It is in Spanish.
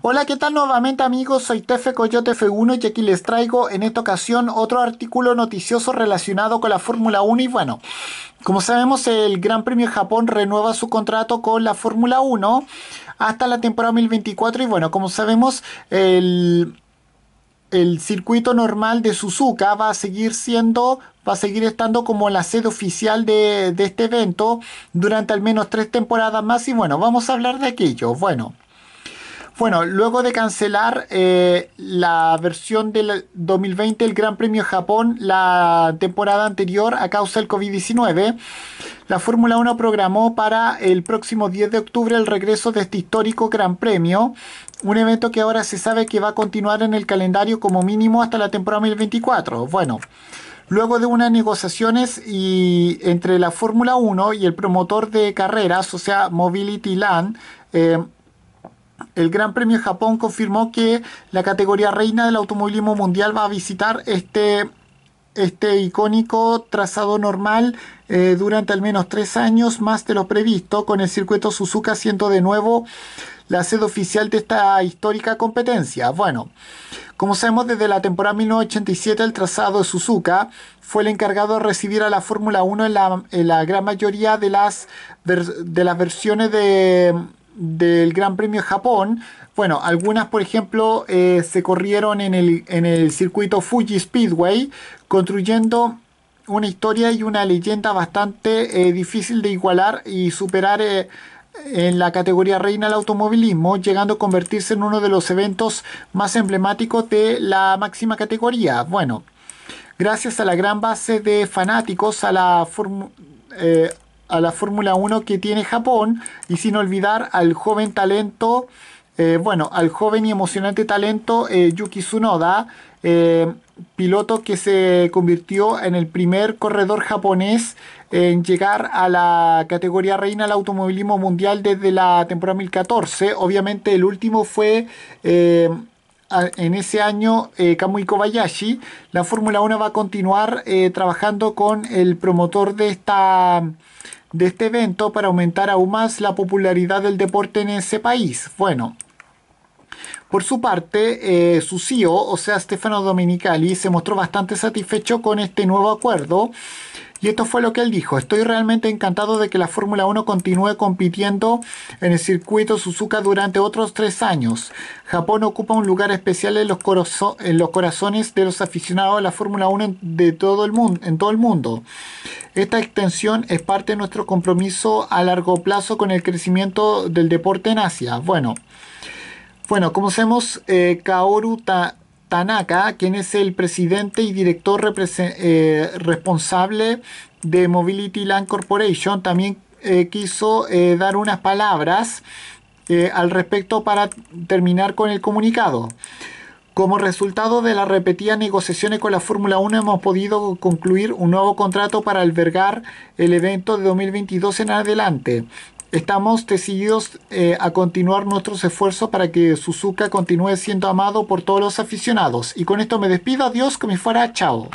Hola, ¿qué tal nuevamente amigos? Soy Tefe Coyote F1 y aquí les traigo en esta ocasión otro artículo noticioso relacionado con la Fórmula 1 y bueno, como sabemos el Gran Premio de Japón renueva su contrato con la Fórmula 1 hasta la temporada 2024 y bueno, como sabemos el, el circuito normal de Suzuka va a seguir siendo va a seguir estando como la sede oficial de este evento durante al menos tres temporadas más y bueno, vamos a hablar de aquello. Bueno, bueno, luego de cancelar eh, la versión del 2020 del Gran Premio Japón la temporada anterior a causa del COVID-19, la Fórmula 1 programó para el próximo 10 de octubre el regreso de este histórico Gran Premio, un evento que ahora se sabe que va a continuar en el calendario como mínimo hasta la temporada 2024. Bueno. Luego de unas negociaciones y entre la Fórmula 1 y el promotor de carreras, o sea, Mobility Land, eh, el Gran Premio Japón confirmó que la categoría reina del automovilismo mundial va a visitar este, este icónico trazado normal eh, durante al menos tres años más de lo previsto, con el circuito Suzuka siendo de nuevo la sede oficial de esta histórica competencia. Bueno, como sabemos desde la temporada 1987 el trazado de Suzuka fue el encargado de recibir a la Fórmula 1 en la, en la gran mayoría de las, de las versiones de del Gran Premio Japón, bueno, algunas, por ejemplo, eh, se corrieron en el, circuito Fuji Speedway, construyendo una historia y una leyenda bastante eh, difícil de igualar y superar eh, en la categoría reina del automovilismo, llegando a convertirse en uno de los eventos más emblemáticos de la máxima categoría. Bueno, gracias a la gran base de fanáticos a la, eh, a la Fórmula 1 que tiene Japón y sin olvidar al joven talento, eh, bueno, al joven y emocionante talento eh, Yuki Tsunoda, eh, piloto que se convirtió en el primer corredor japonés en llegar a la categoría reina del automovilismo mundial desde la temporada 2014. Obviamente el último fue en ese año Kamui Kobayashi, la Fórmula 1 va a continuar trabajando con el promotor de esta de este evento para aumentar aún más la popularidad del deporte en ese país. Bueno, por su parte, eh, su CEO, o sea, Stefano Dominicali, se mostró bastante satisfecho con este nuevo acuerdo. Y esto fue lo que él dijo, estoy realmente encantado de que la Fórmula 1 continúe compitiendo en el circuito Suzuka durante otros tres años. Japón ocupa un lugar especial en los, corazones de los aficionados a la Fórmula 1 de todo el mundo, en todo el mundo. Esta extensión es parte de nuestro compromiso a largo plazo con el crecimiento del deporte en Asia. Bueno, bueno como sabemos, eh, Kaoru Tanaka, quien es el presidente y director eh, responsable de Mobility Land Corporation, también eh, quiso dar unas palabras al respecto para terminar con el comunicado. Como resultado de las repetidas negociaciones con la Fórmula 1 hemos podido concluir un nuevo contrato para albergar el evento de 2022 en adelante. Estamos decididos eh, a continuar nuestros esfuerzos para que Suzuka continúe siendo amado por todos los aficionados. Y con esto me despido, adiós, que me fuera, chao.